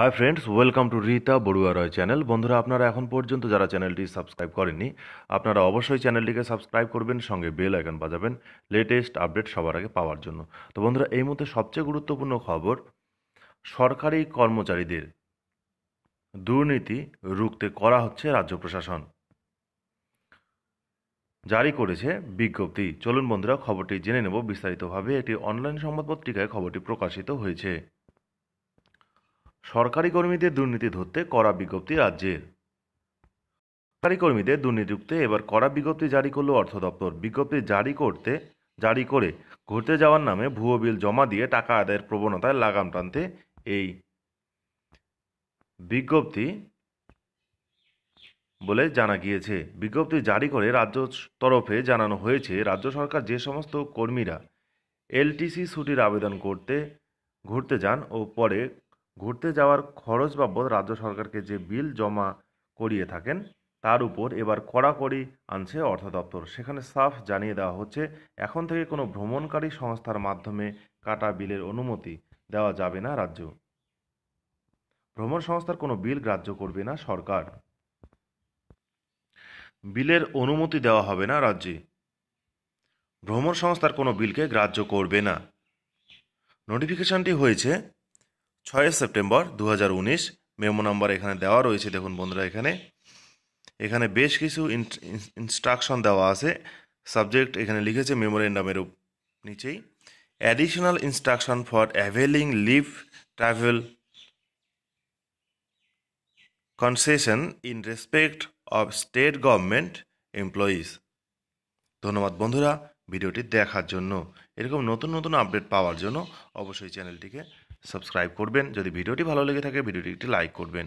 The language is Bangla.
high friends welcome to Rita Barua Roy channel বন্ধুরা আপনারা এখন পর্যন্ত যারা চ্যানেলটি সাবস্ক্রাইব করেননি আপনারা অবশ্যই চ্যানেলটিকে সাবস্ক্রাইব করবেন সঙ্গে বেল আইকন বাজাবেন লেটেস্ট আপডেট সবার আগে পাওয়ার জন্য তো বন্ধুরা এই মুহূর্তে সবচেয়ে গুরুত্বপূর্ণ খবর সরকারি কর্মচারীদের দুর্নীতি রুখতে করা হচ্ছে রাজ্য প্রশাসন জারি করেছে বিজ্ঞপ্তি চলুন বন্ধুরা খবরটি জেনে নেব বিস্তারিতভাবে একটি অনলাইন সংবাদপত্রিকায় খবরটি প্রকাশিত হয়েছে সরকারি কর্মীদের দুর্নীতি ধরতে কড়া বিজ্ঞপ্তি রাজ্যের সরকারি কর্মীদের দুর্নীতিযুক্তে এবার কড়া বিজ্ঞপ্তি জারি করল অর্থ দপ্তর বিজ্ঞপ্তি জারি করতে জারি করে ঘুরতে যাওয়ার নামে ভুয়ো বিল জমা দিয়ে টাকা আদায়ের প্রবণতায় লাগাম টানতে এই বিজ্ঞপ্তি বলে জানা গিয়েছে বিজ্ঞপ্তি জারি করে রাজ্য তরফে জানানো হয়েছে রাজ্য সরকার যে সমস্ত কর্মীরা এলটিসি ছুটির আবেদন করতে ঘুরতে যান ও পরে ঘুরতে যাওয়ার খরচ বাবদ রাজ্য সরকারকে যে বিল জমা করিয়ে থাকেন তার উপর এবার কড়াকড়ি আনছে অর্থ দপ্তর সেখানে সাফ জানিয়ে দেওয়া হচ্ছে এখন থেকে কোনো ভ্রমণকারী সংস্থার মাধ্যমে কাটা বিলের অনুমতি দেওয়া যাবে না রাজ্য ভ্রমণ সংস্থার কোনো বিল গ্রাহ্য করবে না সরকার বিলের অনুমতি দেওয়া হবে না রাজ্যে ভ্রমণ সংস্থার কোনো বিলকে গ্রাহ্য করবে না নোটিফিকেশনটি হয়েছে ছয় সেপ্টেম্বর দু মেমো নাম্বার এখানে দেওয়া রয়েছে দেখুন বন্ধুরা এখানে এখানে বেশ কিছু ইনস্ট্রাকশন দেওয়া আছে সাবজেক্ট এখানে লিখেছে মেমোরেন্ডামের নিচেই additional instruction for availing leave travel concession in respect of state government employees ধন্যবাদ বন্ধুরা ভিডিওটি দেখার জন্য এরকম নতুন নতুন আপডেট পাওয়ার জন্য অবশ্যই চ্যানেলটিকে সাবস্ক্রাইব করবেন যদি ভিডিওটি ভালো লেগে থাকে ভিডিওটি একটি লাইক করবেন